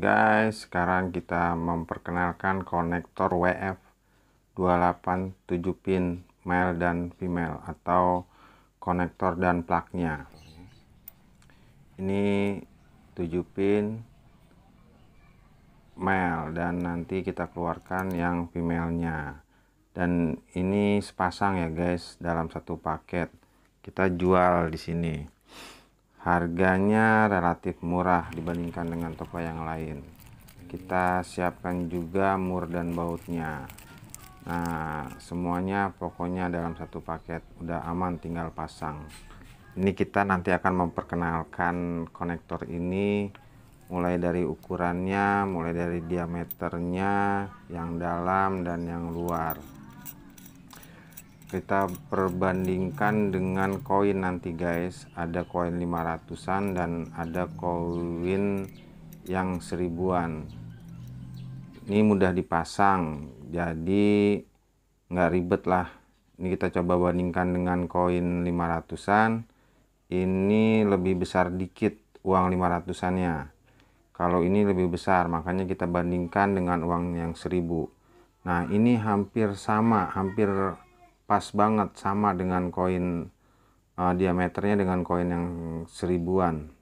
guys sekarang kita memperkenalkan konektor WF 287 pin male dan female atau konektor dan plaknya ini 7 pin male dan nanti kita keluarkan yang female nya dan ini sepasang ya guys dalam satu paket kita jual di sini harganya relatif murah dibandingkan dengan toko yang lain kita siapkan juga mur dan bautnya nah semuanya pokoknya dalam satu paket udah aman tinggal pasang ini kita nanti akan memperkenalkan konektor ini mulai dari ukurannya mulai dari diameternya yang dalam dan yang luar kita perbandingkan dengan koin nanti guys ada koin 500an dan ada koin yang seribuan ini mudah dipasang jadi nggak ribet lah ini kita coba bandingkan dengan koin 500an ini lebih besar dikit uang 500annya kalau ini lebih besar makanya kita bandingkan dengan uang yang seribu nah ini hampir sama hampir pas banget sama dengan koin uh, diameternya dengan koin yang seribuan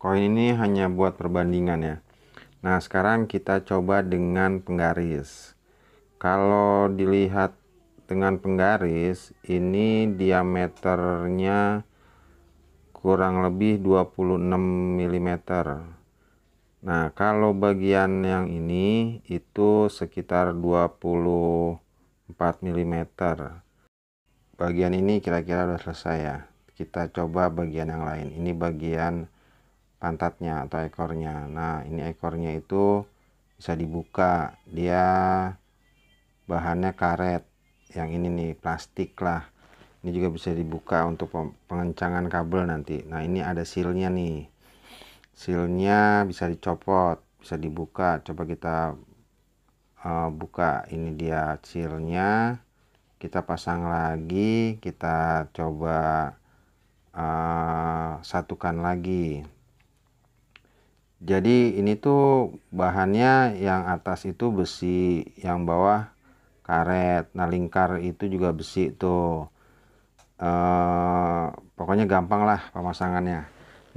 koin ini hanya buat perbandingan ya nah sekarang kita coba dengan penggaris kalau dilihat dengan penggaris ini diameternya kurang lebih 26 mm Nah kalau bagian yang ini itu sekitar 20 4 mm bagian ini kira-kira sudah selesai ya kita coba bagian yang lain ini bagian pantatnya atau ekornya nah ini ekornya itu bisa dibuka dia bahannya karet yang ini nih plastik lah ini juga bisa dibuka untuk pengencangan kabel nanti nah ini ada sealnya nih sealnya bisa dicopot bisa dibuka coba kita Eh, buka ini dia cilnya kita pasang lagi kita coba uh, satukan lagi jadi ini tuh bahannya yang atas itu besi yang bawah karet nah lingkar itu juga besi tuh eh, pokoknya gampang lah pemasangannya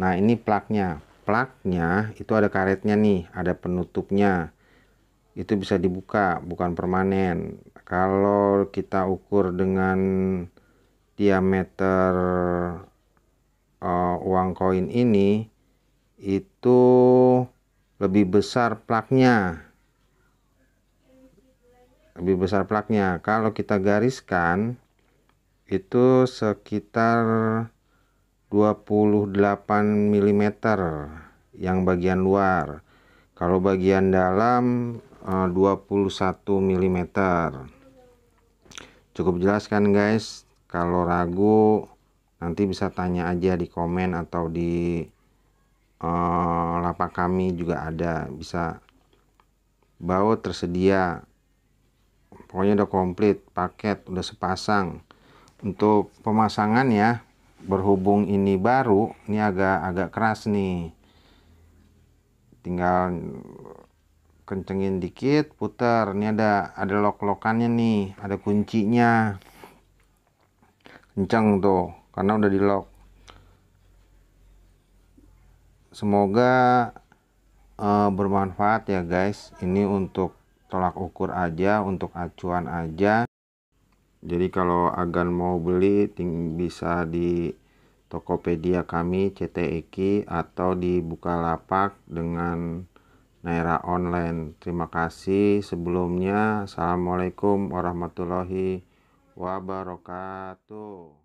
nah ini plaknya plaknya itu ada karetnya nih ada penutupnya itu bisa dibuka bukan permanen kalau kita ukur dengan diameter uh, uang koin ini itu lebih besar plaknya lebih besar plaknya kalau kita gariskan itu sekitar 28 mm yang bagian luar kalau bagian dalam 21 eh, mm cukup jelas kan guys kalau ragu nanti bisa tanya aja di komen atau di uh, lapak kami juga ada bisa baut tersedia pokoknya udah komplit paket udah sepasang untuk pemasangan ya berhubung ini baru ini agak agak keras nih tinggal kencengin dikit putar ini ada ada lok-lokannya nih ada kuncinya kenceng tuh karena udah di lock semoga uh, bermanfaat ya guys ini untuk tolak ukur aja untuk acuan aja jadi kalau agan mau beli ting bisa di Tokopedia kami CTEK atau di Bukalapak dengan Naira Online. Terima kasih sebelumnya. Assalamualaikum warahmatullahi wabarakatuh.